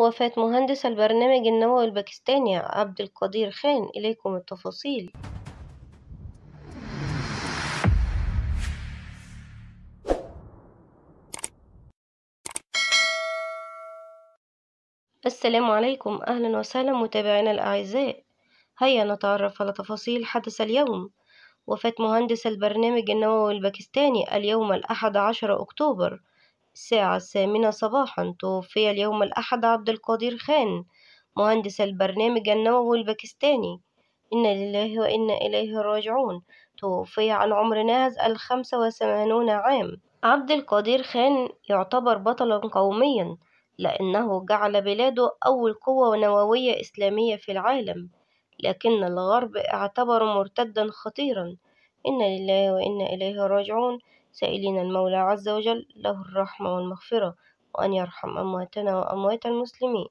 وفاة مهندس البرنامج النووي الباكستاني عبد القدير خان إليكم التفاصيل السلام عليكم أهلا وسهلا متابعينا الأعزاء هيا نتعرف على تفاصيل حدث اليوم وفاة مهندس البرنامج النووي الباكستاني اليوم الأحد عشر أكتوبر الساعة الثامنة صباحا توفي اليوم الأحد عبد القادر خان مهندس البرنامج النووي الباكستاني إنا لله وإنا إليه راجعون توفي عن عمر ناهز الخمسة وثمانون عام عبد القادر خان يعتبر بطلا قوميا لأنه جعل بلاده أول قوة نووية إسلامية في العالم لكن الغرب اعتبره مرتدا خطيرا إنا لله وإنا إليه راجعون سائلين المولى عز وجل له الرحمة والمغفرة وأن يرحم أمواتنا وأموات المسلمين